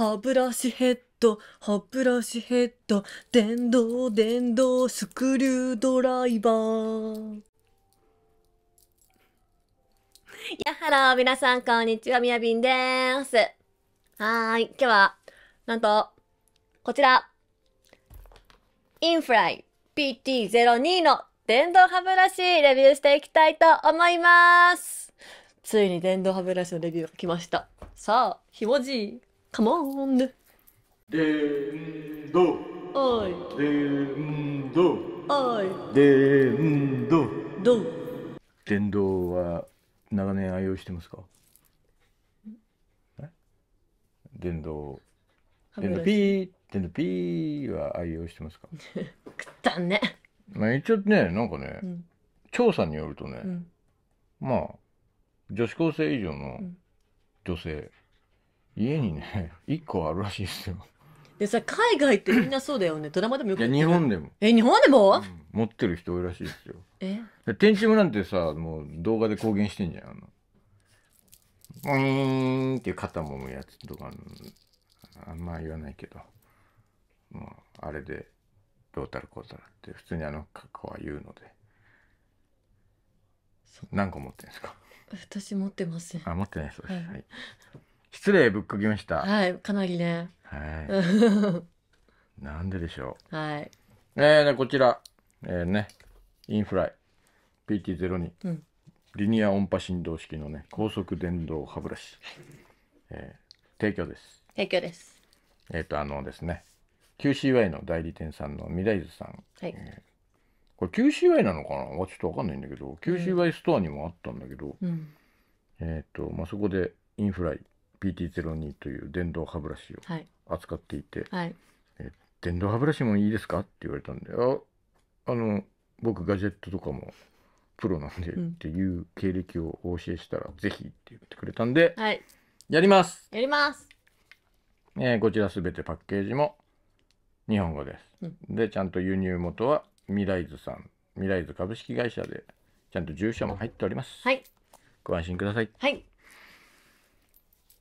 歯ブラシヘッド、歯ブラシヘッド、電動、電動、スクリュードライバー。やハロー、皆さん、こんにちは、みやびんでーす。はーい、今日は、なんと、こちら、インフライ PT02 の電動歯ブラシレビューしていきたいと思います。ついに電動歯ブラシのレビューが来ました。さあ、ひもじい。カモンでんどおいでんどおいでんどど電動は長年愛用してますか電動電動ピー電動ピーは愛用してますか くったんねまあ一応ねなんかね、うん、調査によるとね、うん、まあ女子高生以上の女性、うん家にね1 個あるらしいですよでさ海外ってみんなそうだよね ドラマでもよくいや日本でもえ日本でも、うん、持ってる人多いらしいですよえ天チムなんてさもう動画で公言してんじゃんあのウィーンっていう肩もむやつとかあんま言わないけどもうあれでどうたルこうたらって普通にあの格好は言うので何個持ってるんですか私持ってませんあ持ってないそうです、はい、はい失礼ぶっこきました。はい、かなりね。はい。なんででしょう。はい。えー、ね、こちら、えー、ね、インフライ PT02、うん、リニア音波振動式のね、高速電動歯ブラシ、えー、提供です。提供です。えっ、と、あのですね、QCY の代理店さんのミライズさん。はい。えーこれ QCY なのかなちょっと分かんないんだけど QCY ストアにもあったんだけど、うん、えっ、と、まあ、そこでインフライ PT02 という電動歯ブラシを扱っていて、はい、え電動歯ブラシもいいですか?」って言われたんで「ああの僕ガジェットとかもプロなんで」っていう経歴をお教えしたら「ぜひ」って言ってくれたんで、はい、やりますやります、えー、こちらすべてパッケージも日本語です、うん、でちゃんと輸入元は未来図さん未来図株式会社でちゃんと住所も入っております、はいご安心くださいはい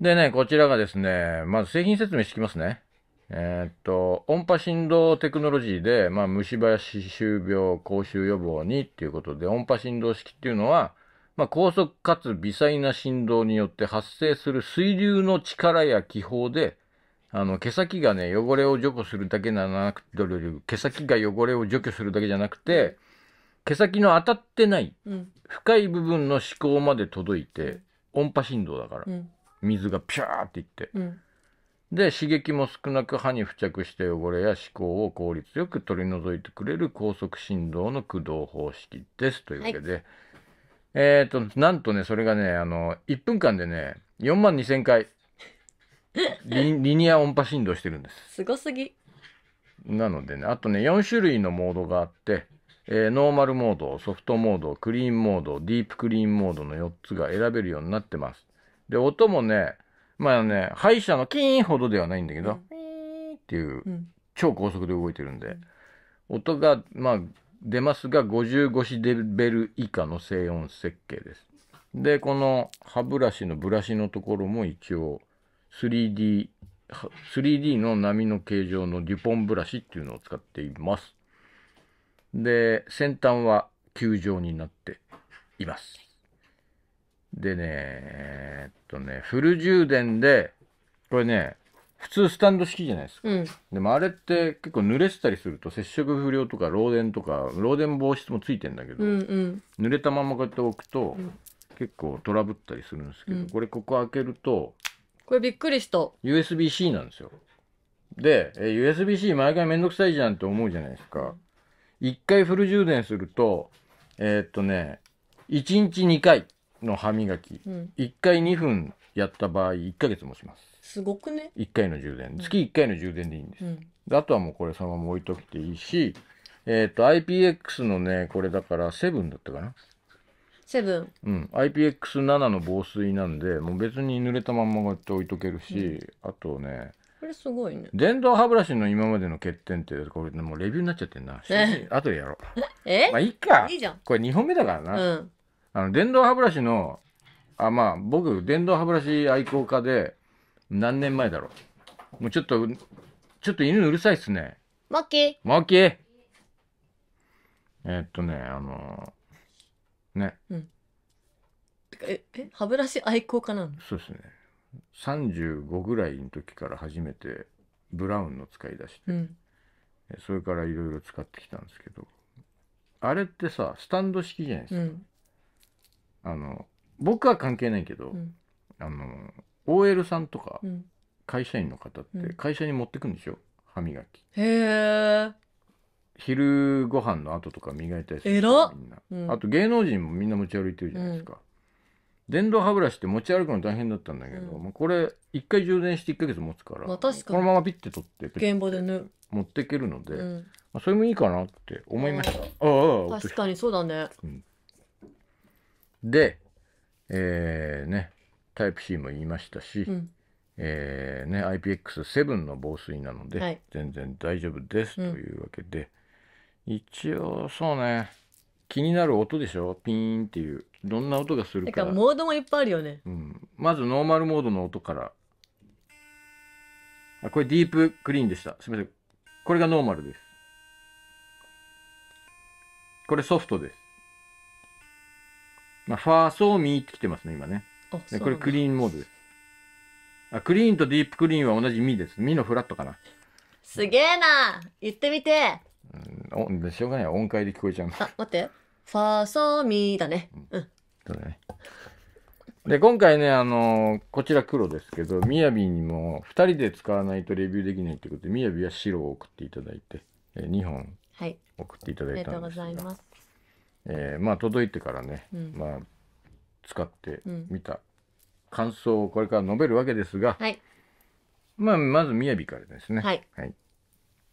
でね、こちらがですね、まず製品説明してきますね。えー、っと、音波振動テクノロジーで、まあ、虫歯や歯周病、口臭予防にっていうことで、音波振動式っていうのは、まあ、高速かつ微細な振動によって発生する水流の力や気泡で、あの、毛先がね、汚れを除去するだけじゃなくて、毛先が汚れを除去するだけじゃなくて、毛先の当たってない、深い部分の思考まで届いて、音波振動だから。うん水がピャーっていって、うん、で刺激も少なく歯に付着した汚れや思考を効率よく取り除いてくれる高速振動の駆動方式ですというわけで、はい、えー、となんとねそれがねあの1分間でね4万2,000回リ リニア音波振動してるんです。すごすぎなのでねあとね4種類のモードがあって、えー、ノーマルモードソフトモードクリーンモードディープクリーンモードの4つが選べるようになってます。で、音もね、まあね、歯医者のキーンほどではないんだけど、ーンっていう、超高速で動いてるんで、音が、まあ、出ますが、55デベル以下の静音設計です。で、この歯ブラシのブラシのところも一応 3D、3D の波の形状のデュポンブラシっていうのを使っています。で、先端は球状になっています。でね、えっとね、フル充電で、これね、普通スタンド式じゃないですか、うん、でもあれって結構濡れてたりすると接触不良とか漏電とか漏電防止もついてんだけど、うんうん、濡れたままこうやって置くと、うん、結構トラブったりするんですけど、うん、これここ開けるとこれびっくりした USB-C なんですよで USB-C 毎回めんどくさいじゃんって思うじゃないですか1回フル充電するとえー、っとね1日2回の歯磨き、うん1回2分やった場合1か月もしますすごくね1回の充電月1回の充電でいいんです、うんあとはもうこれそのまま置いときていいしえっ、と IPX のねこれだから7だったかなセブンうん、IPX7 の防水なんでもう別に濡れたまんまこうやって置いとけるし、あとねこれすごいね電動歯ブラシの今までの欠点ってこれもうレビューになっちゃってんなと でやろう えまあいいかいいじゃんこれ2本目だからな、うんあの、電動歯ブラシの、あ、まあ、僕、電動歯ブラシ愛好家で、何年前だろう。もうちょっと、ちょっと犬うるさいっすね。マッキー。マッキー。えー、っとね、あのー、ね。うん。え、え、歯ブラシ愛好家なのそうですね。35ぐらいの時から初めて、ブラウンの使い出して、うん、それからいろいろ使ってきたんですけど、あれってさ、スタンド式じゃないですか。うんあの僕は関係ないけど、うんあの OL さんとか会社員の方って会社に持ってくんでしょ、歯磨きへえ昼ご飯の後とか磨いたりするでみんな、うんあと芸能人もみんな持ち歩いてるじゃないですか、電動歯ブラシって持ち歩くの大変だったんだけど、うんまあこれ1回充電して1か月持つから、まあ確かこのままピッて取って現場でね、持っていけるので、うん、まあ、それもいいかなって思いましたああ確かにそうだね、うんで、えー、ね、タイプ C も言いましたし、うん、えー、ね、IPX7 の防水なので、全然大丈夫ですというわけで、うん、一応そうね気になる音でしょピーンっていうどんな音がするかかモードもいっぱいあるよね、うん、まずノーマルモードの音からあこれディープクリーンでしたすみませんこれがノーマルですこれソフトですまあ、ファーソーミーって来てますね、今ね。あこれクリーンモードです。あ、クリーンとディープクリーンは同じミーです。ミのフラットかな。すげえな言ってみてうん、おしょうがない音階で聞こえちゃうあ、待って。ファーソーミーだね。うん。うだね。で、今回ね、あのー、こちら黒ですけど、みやびにも2人で使わないとレビューできないってことで、みやびは白を送っていただいて、えー、2本送っていただいたんです、はい、ありがとうございます。えー、まあ届いてからね、うん、まあ使ってみた感想をこれから述べるわけですが、はい、まあまずみやびからですね。はい。はい、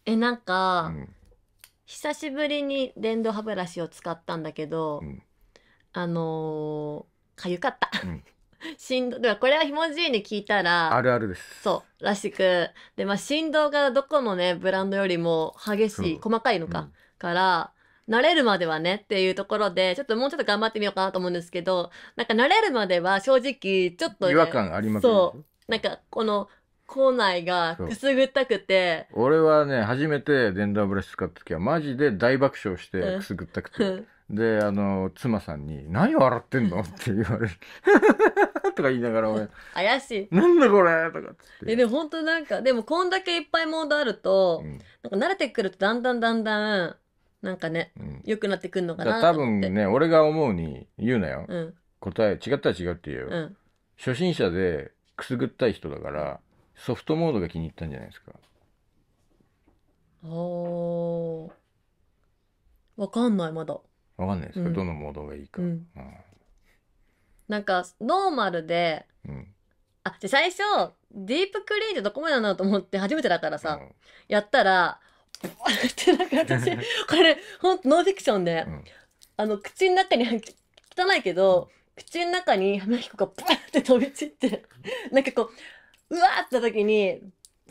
えなんか、うん、久しぶりに電動歯ブラシを使ったんだけど、うん、あのー、かゆかった。振動 ではこれはひもじいに聞いたらあるあるですそうらしくで、まあ、振動がどこのねブランドよりも激しい細かいのか、うん、から慣れるまではねっていうところで、ちょっともうちょっと頑張ってみようかなと思うんですけど、なんか慣れるまでは正直、ちょっと、ね、違和感あります、ね、そう。なんか、この、校内がくすぐったくて。俺はね、初めて電動ブラシ使った時は、マジで大爆笑してくすぐったくて。うんで、あの、妻さんに、何笑ってんのって言われる。とか言いながら俺。怪しい。なんだこれとかっって。え、でも本当なんか、でもこんだけいっぱいモードあると、うん、なんか慣れてくるとだんだんだんだん、なんかね、うん、くなってくんのかな多と思分って。ね俺が思うに言うなよ、うん。答え違ったら違うって言うよ、うん。初心者でくすぐったい人だからソフトモードが気に入ったんじゃないですかおー。わかんない、まだ。わかんないですか、うんどのモードがいいか、ううんなんか、ノーマルで、うんあ、じゃあ最初、ディープクリーンってどこまでなのだと思って初めてだからさ、うんやったら、ってなんか私これほんとノンフィクションで、うん、あの口の中に汚いけど、口の中に花彦がパッて飛び散ってなんかこううわーって時に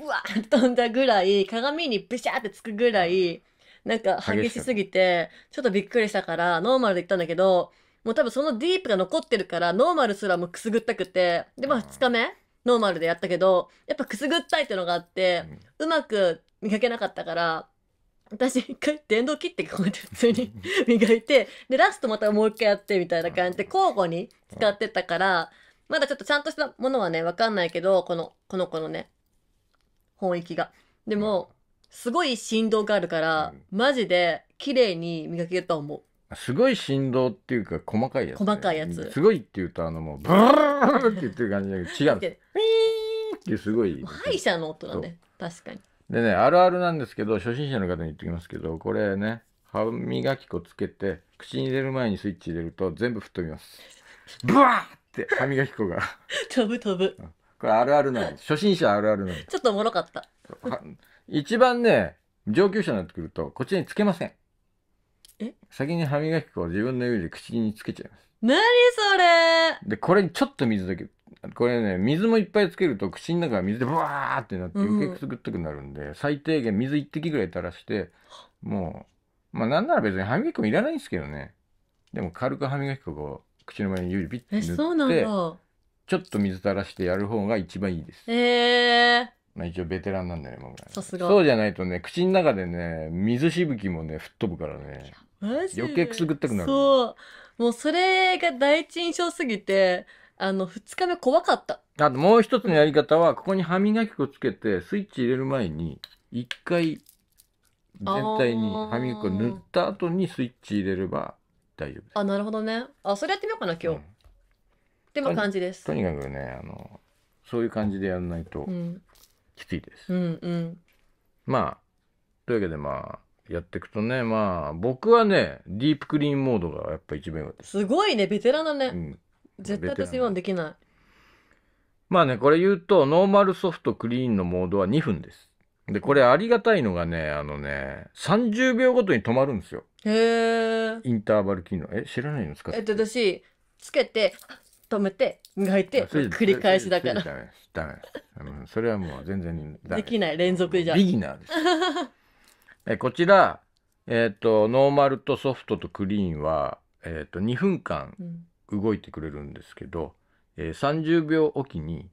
うわーって飛んだぐらい鏡にビシャーってつくぐらいなんか激しすぎてちょっとびっくりしたからノーマルで行ったんだけどもう多分そのディープが残ってるからノーマルすらもくすぐったくてでも2日目、ノーマルでやったけどやっぱくすぐったいってのがあって、うまく磨けなかったから、私一回電動切ってこうやって普通に磨いて、で、ラストまたもう一回やってみたいな感じで交互に使ってたから、まだちょっとちゃんとしたものはね、わかんないけど、この、この子のね、本域が。でも、すごい振動があるから、マジで綺麗に磨けると思う。すごい振動っていうか細かいやつ、ね、細かいやつすごいっていうとあのもうブーって言ってる感じだけど違うウィーンってすごい歯医者の音だね確かにでね、あるあるなんですけど、初心者の方に言ってきますけど、これね、歯磨き粉つけて、口に入れる前にスイッチ入れると全部吹っ飛びます。ブワーって歯磨き粉が。飛ぶ飛ぶ。これあるあるなんです。初心者あるあるなんです。ちょっとおもろかった。一番ね、上級者になってくると、こっちにつけません。え先に歯磨き粉を自分の指で口につけちゃいます。何それで、これにちょっと水だけこれね、水もいっぱいつけると口の中が水でブワーってなって余計くすぐったくなるんで、うん、最低限水1滴ぐらい垂らして、もう、まあなんなら別に歯磨き粉いらないんですけどね。でも軽く歯磨き粉を口の前に指ピッて塗ってちょっと水垂らしてやる方が一番いいです。えーまあ一応ベテランなんだよね、もうさすが。そうじゃないとね、口の中でね、水しぶきもね、吹っ飛ぶからね。余計くすぐったくなる。そう。もうそれが第一印象すぎて、あの、二日目怖かった。あともう一つのやり方は、ここに歯磨き粉つけて、スイッチ入れる前に、一回、全体に歯磨き粉塗った後にスイッチ入れれば大丈夫です。あ、なるほどね。あ、それやってみようかな、今日。うんでも感じです。とにかくね、あの、そういう感じでやらないときついです。うん、うん。まあ、というわけでまあ、やっていくとね、まあ、僕はね、ディープクリーンモードがやっぱ一番良かったです。すごいね、ベテランだうん、絶対私今できない。まあね、これ言うと、ノーマルソフトクリーンのモードは2分です。で、これありがたいのがね、あのね、30秒ごとに止まるんですよ。へえ。インターバル機能。え、知らないの使ってえっと、私、つけて、止めて、磨いて、繰り返しだから。ダメです。ダメです。それはもう全然できない。連続じゃ。ビギナーです。えこちら、えっ、ー、と、ノーマルとソフトとクリーンは、えっ、ー、と、2分間、うん動いてくれるんですけど、えー、30秒おきに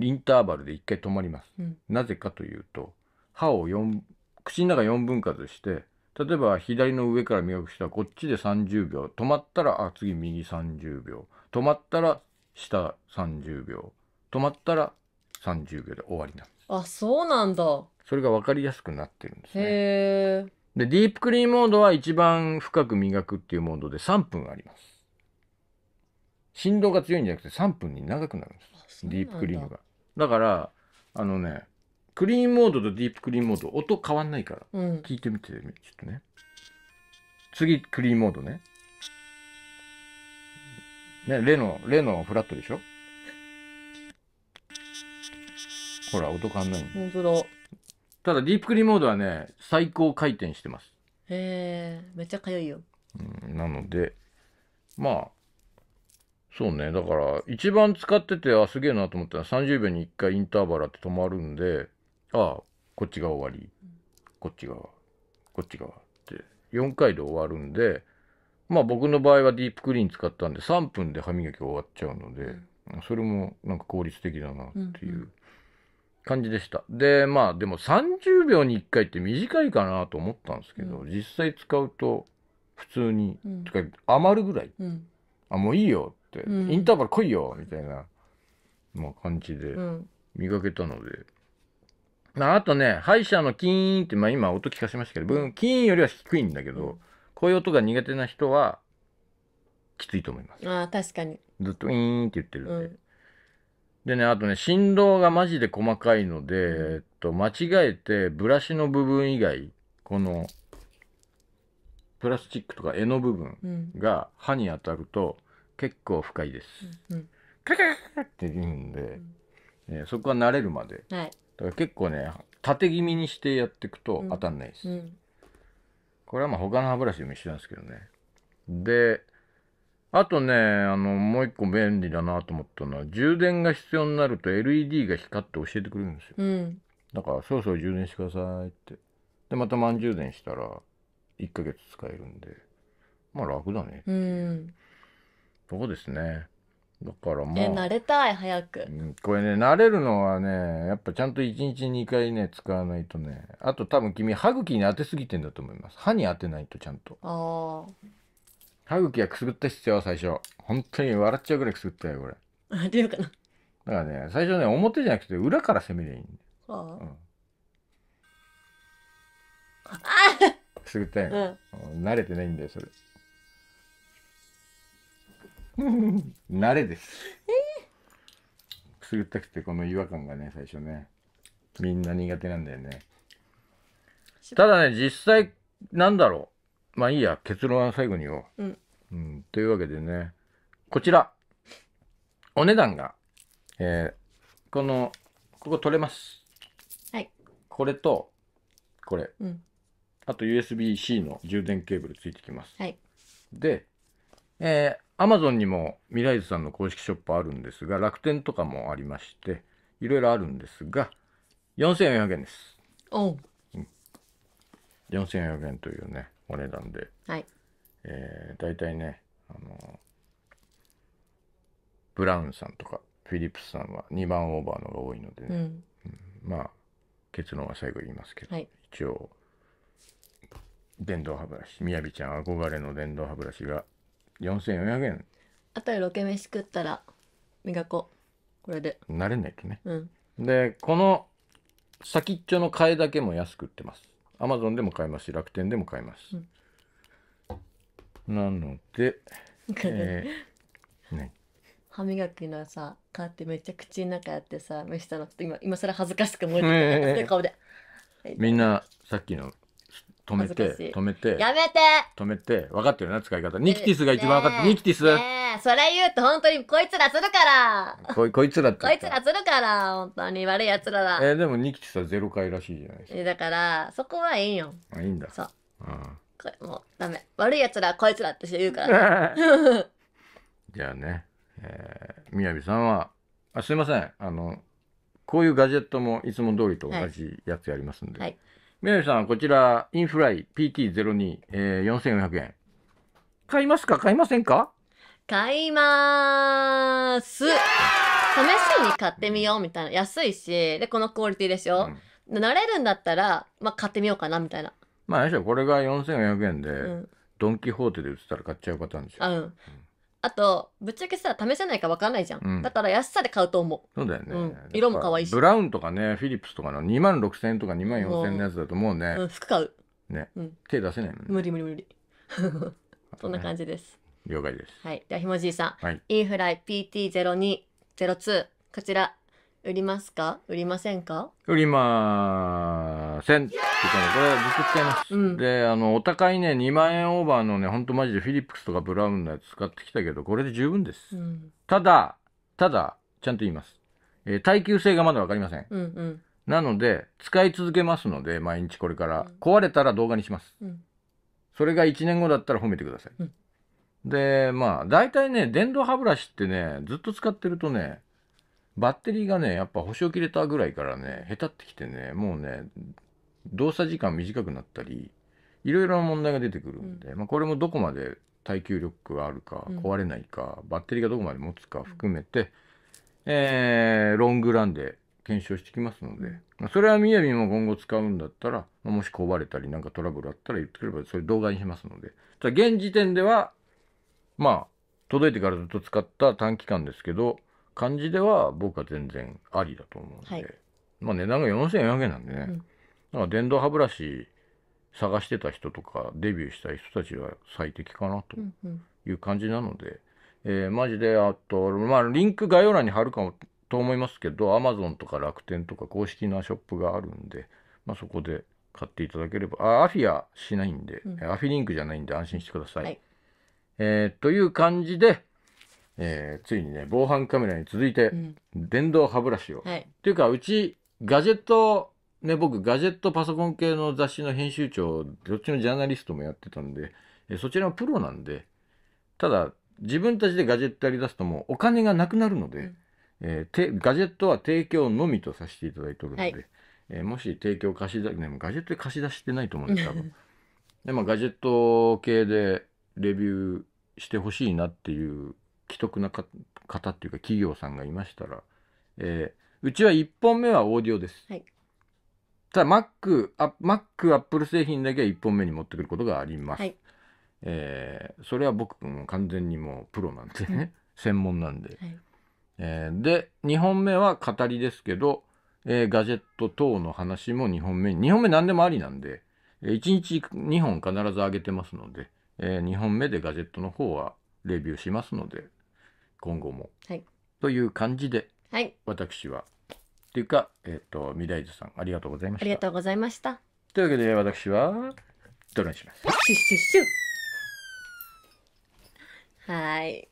インターバルで1回止まります、うん、なぜかというと歯を4口の中4分割して例えば左の上から磨く人はこっちで30秒止まったらあ次右30秒止まったら下30秒止まったら30秒で終わりなんですあそうなんだそれが分かりやすくなってるんですねへえでディープクリーンモードは一番深く磨くっていうモードで3分あります振動が強いんじゃなくて3分に長くなるんですディープクリームがだからあのねクリーンモードとディープクリーンモード音変わんないから、うん、聞いてみてちょっとね次クリーンモードねねレノレノフラットでしょほら音変わんない本当だただディープクリーンモードはね最高回転してますへえめっちゃかゆいよ、うん、なのでまあそうね。だから、一番使ってて、あ、すげえなと思ったら、30秒に1回インターバルって止まるんで、ああ、こっちが終わり、こっち側、こっち側って、4回で終わるんで、まあ僕の場合はディープクリーン使ったんで、3分で歯磨き終わっちゃうので、うんそれもなんか効率的だなっていう感じでした。うんうん、で、まあでも30秒に1回って短いかなと思ったんですけど、うん、実際使うと普通に、うん、余るぐらい、うん、あ、もういいよ、うん、インターバル来いよみたいな、まあ、感じで磨けたので。まあ、あとね、歯医者のキーンって、まあ今音聞かせましたけど、キーンよりは低いんだけど、こういう音が苦手な人は、きついと思います。ああ、確かに。ずっとウィーンって言ってるんで。うん、でね、あとね、振動がマジで細かいので、うん、えっと、間違えて、ブラシの部分以外、この、プラスチックとか柄の部分が歯に当たると、結構深いです。うん、カカカって言うんで、うん、えー、そこは慣れるまで、はい、だから結構ね縦気味にしてやっていくと当たんないです。うん、これはまあ他の歯ブラシでも一緒なんですけどね。であとねあのもう一個便利だなと思ったのは充電が必要になると LED が光って教えてくれるんですよ。うん、だからそろそろ充電してくださいって。でまた満充電したら1ヶ月使えるんでまあ楽だねってうんそうですね。だからもう。え、慣れたい、早く。これね、慣れるのはね、やっぱちゃんと1日2回ね、使わないとね。あと多分君、歯茎に当てすぎてんだと思います。歯に当てないとちゃんと。あ歯茎はくすぐった必要は最初。本当に笑っちゃうぐらいくすぐったよ、これ。あ。出るかな。だからね、最初ね、表じゃなくて裏から攻めりゃいいんだよ。うん。くすぐったいうん慣れてないんだよ、それ。慣れです。くすぐったくてこの違和感がね最初ねみんな苦手なんだよねただね実際なんだろうまあいいや結論は最後によう、うん、うん、というわけでねこちらお値段が、えー、このここ取れますはいこれとこれ、うん、あと USB-C の充電ケーブルついてきますはいでえー、アマゾンにもミライズさんの公式ショップあるんですが、楽天とかもありまして、いろいろあるんですが、4400円です。おう。うん、4400円というね、お値段で。はい。えー、大体ね、あの、ブラウンさんとか、フィリップスさんは2番オーバーのが多いのでね、うんうん、まあ、結論は最後言いますけど、はい、一応、電動歯ブラシ、みやびちゃん憧れの電動歯ブラシが4400円あとでロケ飯食ったら磨こうこれで慣れないとね、うん、でこの先っちょの替えだけも安く売ってますアマゾンでも買えますし楽天でも買えます、うん、なので、えー、ね、歯磨きのさ買ってめっちゃ口の中やってさしたの今今更恥ずかしく思えてた、えー、顔でみんなさっきの止めて止めてやめて止めて分かってるな使い方ニキティスが一番分かってニキティスねえそれ言うと本当にこいつらするからここいつらってこいつらするから本当に悪い奴らだえー、でもニキティスはゼロ回らしいじゃないですかだからそこはいいよあいいんだそうあこれもうダメ悪い奴らこいつらって言うから じゃあねえー、みやびさんはあすいませんあのこういうガジェットもいつも通りと同じやつやりますんで、はいはい宮さん、こちら、インフライ PT02、えー、4400円。買いますか買いませんか買いまーす試しに買ってみようみたいな。安いし、で、このクオリティでしょ、うん、慣れるんだったら、まあ、買ってみようかなみたいな。まあ、よいしょ、これが4400円で、うん、ドン・キホーテで売ってたら買っちゃうパターンでしょ。うん。あと、ぶっちゃけさ、試せないか分かんないじゃん。うんだから安さで買うと思そうだよね、うん色も可愛いしブラウンとかねフィリップスとかの2万6000円とか2万4000円のやつだと思うねう。、ん、服買う。ねうん。手出せないもんね無理無理無理。そんな感じです。了解ですはい。では、ひもじいさん。はい E フライ PT0202。こちら、売りますか売りませんか売りませんって言ったのこれず使います、うん、であのお高いね2万円オーバーのね本当マジでフィリップスとかブラウンのやつ使ってきたけどこれで十分です、うん、ただただちゃんと言います、えー、耐久性がまだ分かりません、うんうんなので、使い続けますので、毎日これから。壊れたら動画にします。うん、それが1年後だったら褒めてください。うん、で、まあ、大体ね、電動歯ブラシってね、ずっと使ってるとね、バッテリーがね、やっぱ保証切れたぐらいからね、下手ってきてね、もうね、動作時間短くなったり、いろいろな問題が出てくるんで、うん、まあ、これもどこまで耐久力があるか、壊れないか、うん、バッテリーがどこまで持つか含めて、うん、えー、ロングランで検証してきますので、まあ、それはみやびも今後使うんだったら、まあ、もし壊れたりなんかトラブルあったら言ってくれば、それ動画にしますので、ただ現時点では、まあ、届いてからずっと使った短期間ですけど、感じでは僕は全然ありだと思うので、はい、まあ値段が4400円なんでね、うん、か電動歯ブラシ探してた人とかデビューしたい人たちは最適かなという感じなので、うんうん、えー、マジであと、まあ、リンク概要欄に貼るかもと思いますけどアマゾンとか楽天とか公式なショップがあるんで、まあ、そこで買っていただければあアフィアしないんで、うん、アフィリンクじゃないんで安心してください。はい、えー、という感じで。えー、ついにね防犯カメラに続いて、電動歯ブラシを、はい、っていうかうちガジェットね僕ガジェットパソコン系の雑誌の編集長どっちのジャーナリストもやってたんで、えー、そちらはプロなんでただ自分たちでガジェットやりだすともうお金がなくなるので、うん、えー、ガジェットは提供のみとさせていただいておるので、はい、えー、もし提供貸し出ねガジェットで貸し出してないと思うんです多分で、まあ、ガジェット系でレビューしてほしいなっていう既得な方っていうか企業さんがいましたら、えー、うちは1本目はオーディオです。はい、ただ Mac、Mac、Apple 製品だけは1本目に持ってくることがあります。はい、えー、それは僕も完全にもうプロなんでね、専門なんで。はい、えー、で、2本目は語りですけど、えー、ガジェット等の話も2本目に、2本目何でもありなんで、1日2本必ず上げてますので、えー、2本目でガジェットの方はレビューしますので、今後も、はい、という感じで、はい、私はっていうか、えっ、ー、とライズさんありがとうございましたありがとうございましたというわけで私はどれにしますシュッシュッシュはい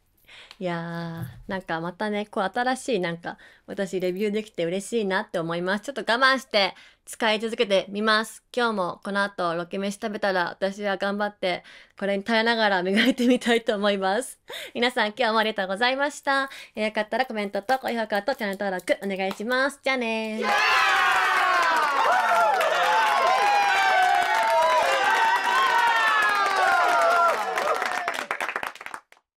いやーなんかまたねこう新しいなんか私レビューできて嬉しいなって思いますちょっと我慢して使い続けてみます今日もこの後ロケ飯食べたら私は頑張ってこれに耐えながら磨いてみたいと思います皆さん今日もありがとうございましたよかったらコメントと高評価とチャンネル登録お願いしますじゃあね